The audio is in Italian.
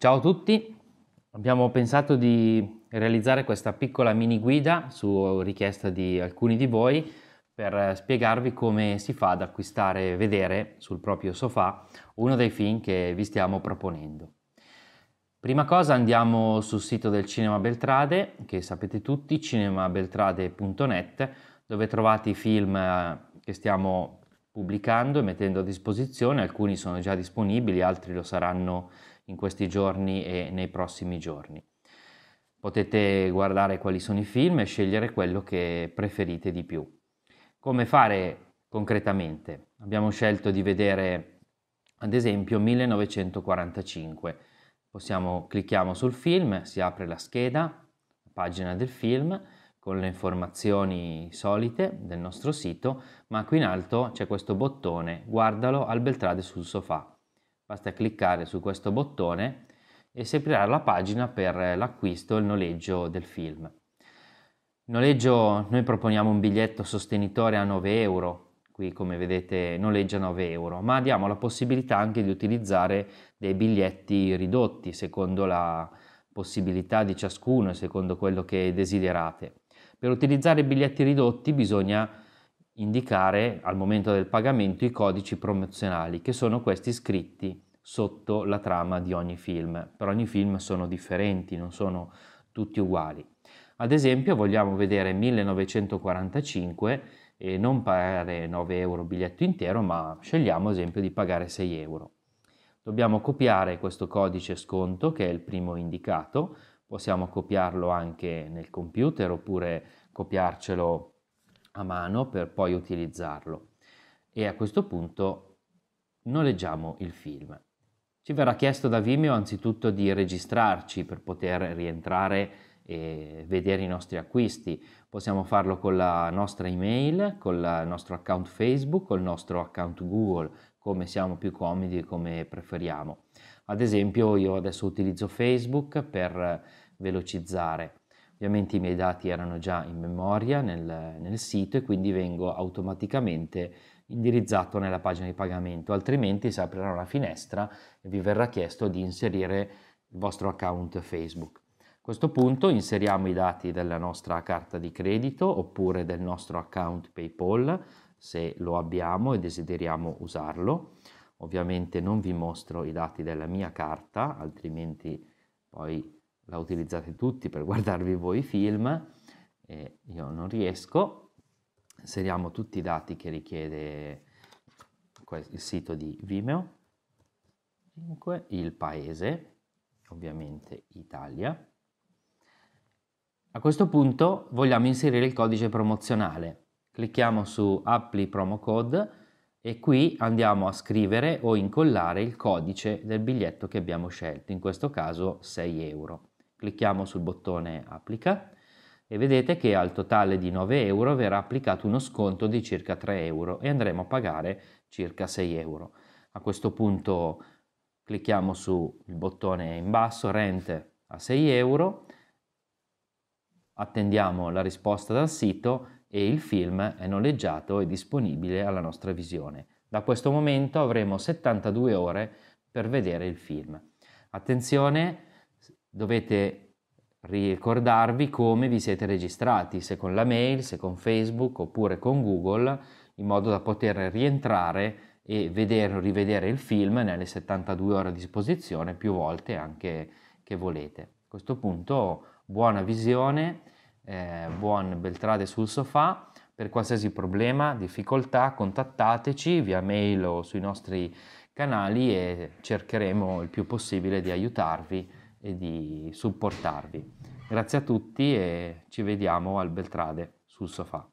Ciao a tutti, abbiamo pensato di realizzare questa piccola mini guida su richiesta di alcuni di voi per eh, spiegarvi come si fa ad acquistare e vedere sul proprio sofà uno dei film che vi stiamo proponendo. Prima cosa andiamo sul sito del Cinema Beltrade, che sapete tutti, cinemabeltrade.net, dove trovate i film eh, che stiamo pubblicando e mettendo a disposizione, alcuni sono già disponibili, altri lo saranno in questi giorni e nei prossimi giorni. Potete guardare quali sono i film e scegliere quello che preferite di più. Come fare concretamente? Abbiamo scelto di vedere ad esempio 1945. Possiamo, clicchiamo sul film, si apre la scheda, la pagina del film con le informazioni solite del nostro sito, ma qui in alto c'è questo bottone, guardalo al Beltrade sul sofà. Basta cliccare su questo bottone e si aprirà la pagina per l'acquisto e il noleggio del film. Noleggio, noi proponiamo un biglietto sostenitore a 9 euro, qui come vedete noleggia 9 euro, ma diamo la possibilità anche di utilizzare dei biglietti ridotti secondo la possibilità di ciascuno e secondo quello che desiderate. Per utilizzare biglietti ridotti bisogna indicare al momento del pagamento i codici promozionali, che sono questi scritti sotto la trama di ogni film. Per ogni film sono differenti, non sono tutti uguali. Ad esempio vogliamo vedere 1945 e non pagare 9 euro biglietto intero, ma scegliamo ad esempio di pagare 6 euro. Dobbiamo copiare questo codice sconto che è il primo indicato, possiamo copiarlo anche nel computer oppure copiarcelo a mano per poi utilizzarlo. E a questo punto noleggiamo il film. Ci verrà chiesto da Vimeo anzitutto di registrarci per poter rientrare e vedere i nostri acquisti. Possiamo farlo con la nostra email, con il nostro account Facebook, col nostro account Google, come siamo più comodi e come preferiamo. Ad esempio io adesso utilizzo Facebook per velocizzare Ovviamente i miei dati erano già in memoria nel, nel sito e quindi vengo automaticamente indirizzato nella pagina di pagamento, altrimenti si aprirà una finestra e vi verrà chiesto di inserire il vostro account Facebook. A questo punto inseriamo i dati della nostra carta di credito oppure del nostro account PayPal se lo abbiamo e desideriamo usarlo. Ovviamente non vi mostro i dati della mia carta, altrimenti poi la utilizzate tutti per guardarvi voi i film, e io non riesco, inseriamo tutti i dati che richiede il sito di Vimeo, Dunque, il paese, ovviamente Italia. A questo punto vogliamo inserire il codice promozionale, clicchiamo su Apply Promo Code e qui andiamo a scrivere o incollare il codice del biglietto che abbiamo scelto, in questo caso 6 euro. Clicchiamo sul bottone applica e vedete che al totale di 9 euro verrà applicato uno sconto di circa 3 euro e andremo a pagare circa 6 euro. A questo punto clicchiamo sul bottone in basso rent a 6 euro, attendiamo la risposta dal sito e il film è noleggiato e disponibile alla nostra visione. Da questo momento avremo 72 ore per vedere il film. Attenzione, dovete ricordarvi come vi siete registrati, se con la mail, se con Facebook oppure con Google, in modo da poter rientrare e vedere o rivedere il film nelle 72 ore a disposizione più volte anche che volete. A questo punto buona visione, eh, buon Beltrade sul sofà, per qualsiasi problema, difficoltà contattateci via mail o sui nostri canali e cercheremo il più possibile di aiutarvi e di supportarvi. Grazie a tutti e ci vediamo al Beltrade sul sofà.